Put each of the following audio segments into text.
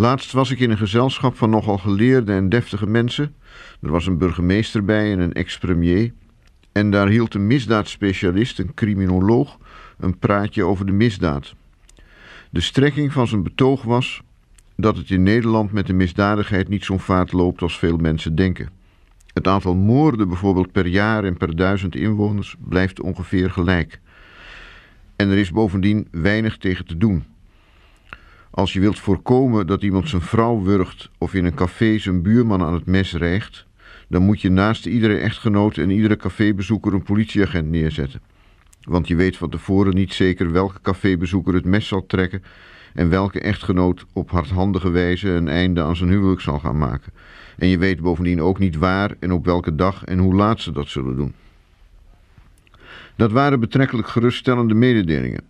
Laatst was ik in een gezelschap van nogal geleerde en deftige mensen. Er was een burgemeester bij en een ex-premier. En daar hield een misdaadspecialist, een criminoloog, een praatje over de misdaad. De strekking van zijn betoog was dat het in Nederland met de misdadigheid niet zo'n vaart loopt als veel mensen denken. Het aantal moorden bijvoorbeeld per jaar en per duizend inwoners blijft ongeveer gelijk. En er is bovendien weinig tegen te doen. Als je wilt voorkomen dat iemand zijn vrouw wurgt of in een café zijn buurman aan het mes reigt, dan moet je naast iedere echtgenoot en iedere cafébezoeker een politieagent neerzetten. Want je weet van tevoren niet zeker welke cafébezoeker het mes zal trekken en welke echtgenoot op hardhandige wijze een einde aan zijn huwelijk zal gaan maken. En je weet bovendien ook niet waar en op welke dag en hoe laat ze dat zullen doen. Dat waren betrekkelijk geruststellende mededelingen.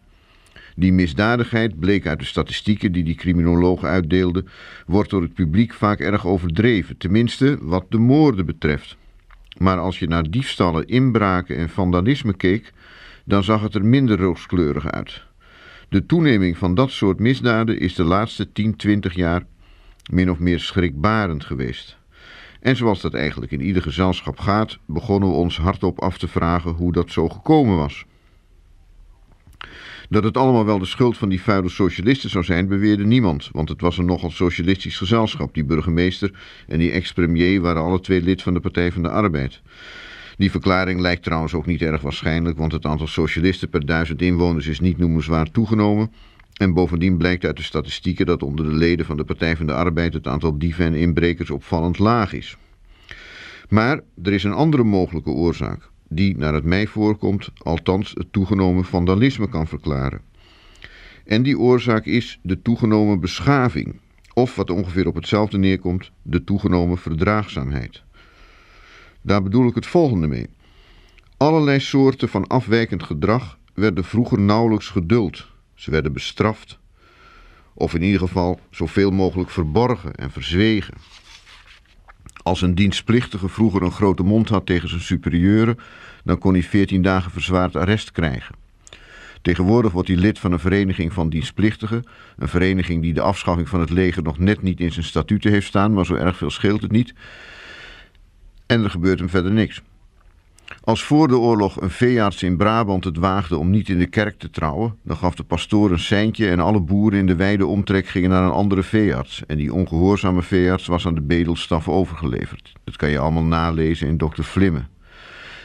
Die misdadigheid, bleek uit de statistieken die die criminoloog uitdeelde, wordt door het publiek vaak erg overdreven, tenminste wat de moorden betreft. Maar als je naar diefstallen, inbraken en vandalisme keek, dan zag het er minder rooskleurig uit. De toeneming van dat soort misdaden is de laatste 10, 20 jaar min of meer schrikbarend geweest. En zoals dat eigenlijk in ieder gezelschap gaat, begonnen we ons hardop af te vragen hoe dat zo gekomen was. Dat het allemaal wel de schuld van die vuile socialisten zou zijn, beweerde niemand, want het was een nogal socialistisch gezelschap. Die burgemeester en die ex-premier waren alle twee lid van de Partij van de Arbeid. Die verklaring lijkt trouwens ook niet erg waarschijnlijk, want het aantal socialisten per duizend inwoners is niet noemenswaard toegenomen. En bovendien blijkt uit de statistieken dat onder de leden van de Partij van de Arbeid het aantal dieven en inbrekers opvallend laag is. Maar er is een andere mogelijke oorzaak die, naar het mij voorkomt, althans het toegenomen vandalisme kan verklaren. En die oorzaak is de toegenomen beschaving, of wat ongeveer op hetzelfde neerkomt, de toegenomen verdraagzaamheid. Daar bedoel ik het volgende mee. Allerlei soorten van afwijkend gedrag werden vroeger nauwelijks geduld. Ze werden bestraft, of in ieder geval zoveel mogelijk verborgen en verzwegen. Als een dienstplichtige vroeger een grote mond had tegen zijn superieuren, dan kon hij 14 dagen verzwaard arrest krijgen. Tegenwoordig wordt hij lid van een vereniging van dienstplichtigen, een vereniging die de afschaffing van het leger nog net niet in zijn statuten heeft staan, maar zo erg veel scheelt het niet. En er gebeurt hem verder niks. Als voor de oorlog een veearts in Brabant het waagde om niet in de kerk te trouwen, dan gaf de pastoor een seintje en alle boeren in de wijde omtrek gingen naar een andere veearts. En die ongehoorzame veearts was aan de bedelstaf overgeleverd. Dat kan je allemaal nalezen in Dr. Flimme.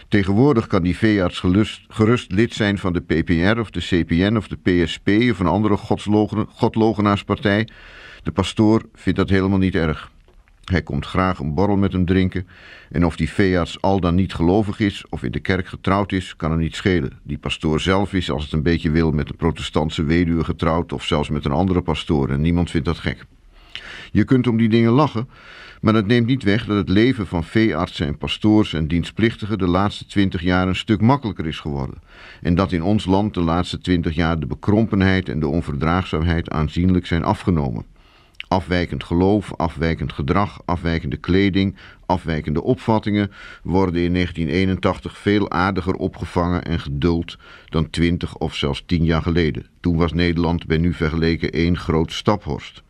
Tegenwoordig kan die veearts gerust, gerust lid zijn van de PPR of de CPN of de PSP of een andere godslogenaarspartij. De pastoor vindt dat helemaal niet erg. Hij komt graag een borrel met hem drinken en of die veearts al dan niet gelovig is of in de kerk getrouwd is, kan hem niet schelen. Die pastoor zelf is, als het een beetje wil, met een protestantse weduwe getrouwd of zelfs met een andere pastoor en niemand vindt dat gek. Je kunt om die dingen lachen, maar dat neemt niet weg dat het leven van veeartsen en pastoors en dienstplichtigen de laatste twintig jaar een stuk makkelijker is geworden. En dat in ons land de laatste twintig jaar de bekrompenheid en de onverdraagzaamheid aanzienlijk zijn afgenomen. Afwijkend geloof, afwijkend gedrag, afwijkende kleding, afwijkende opvattingen worden in 1981 veel aardiger opgevangen en geduld dan 20 of zelfs tien jaar geleden. Toen was Nederland bij nu vergeleken één groot staphorst.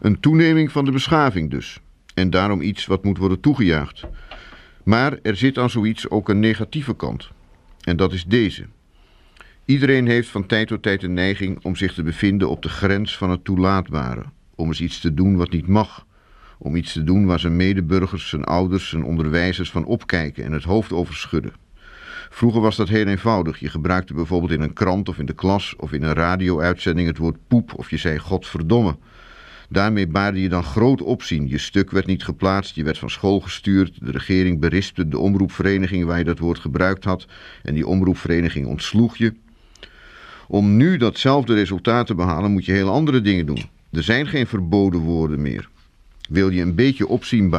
Een toeneming van de beschaving dus, en daarom iets wat moet worden toegejuicht. Maar er zit aan zoiets ook een negatieve kant, en dat is deze. Iedereen heeft van tijd tot tijd de neiging om zich te bevinden op de grens van het toelaatbare om eens iets te doen wat niet mag, om iets te doen waar zijn medeburgers, zijn ouders, zijn onderwijzers van opkijken en het hoofd over schudden. Vroeger was dat heel eenvoudig. Je gebruikte bijvoorbeeld in een krant of in de klas of in een radio-uitzending het woord poep of je zei godverdomme. Daarmee baarde je dan groot opzien. Je stuk werd niet geplaatst, je werd van school gestuurd. De regering berispte de omroepvereniging waar je dat woord gebruikt had. En die omroepvereniging ontsloeg je. Om nu datzelfde resultaat te behalen, moet je hele andere dingen doen. Er zijn geen verboden woorden meer. Wil je een beetje opzien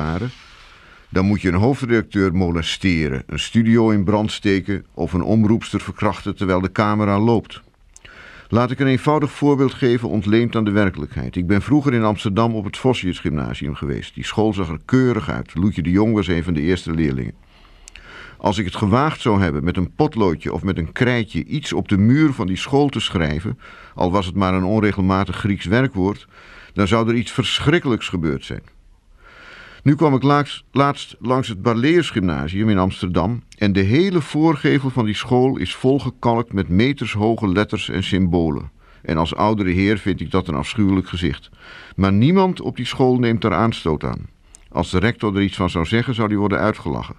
dan moet je een hoofdredacteur molesteren, een studio in brand steken of een omroepster verkrachten terwijl de camera loopt. Laat ik een eenvoudig voorbeeld geven, ontleend aan de werkelijkheid. Ik ben vroeger in Amsterdam op het Vossius Gymnasium geweest. Die school zag er keurig uit. Loetje de Jong was een van de eerste leerlingen. Als ik het gewaagd zou hebben met een potloodje of met een krijtje iets op de muur van die school te schrijven, al was het maar een onregelmatig Grieks werkwoord, dan zou er iets verschrikkelijks gebeurd zijn. Nu kwam ik laatst, langs het Gymnasium in Amsterdam en de hele voorgevel van die school is volgekalkt met metershoge letters en symbolen. En als oudere heer vind ik dat een afschuwelijk gezicht. Maar niemand op die school neemt daar aanstoot aan. Als de rector er iets van zou zeggen, zou die worden uitgelachen.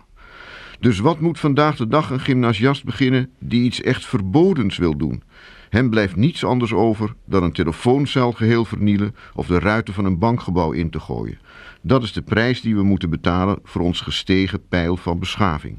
Dus wat moet vandaag de dag een gymnasiast beginnen die iets echt verbodens wil doen? Hem blijft niets anders over dan een telefooncel geheel vernielen of de ruiten van een bankgebouw in te gooien. Dat is de prijs die we moeten betalen voor ons gestegen pijl van beschaving.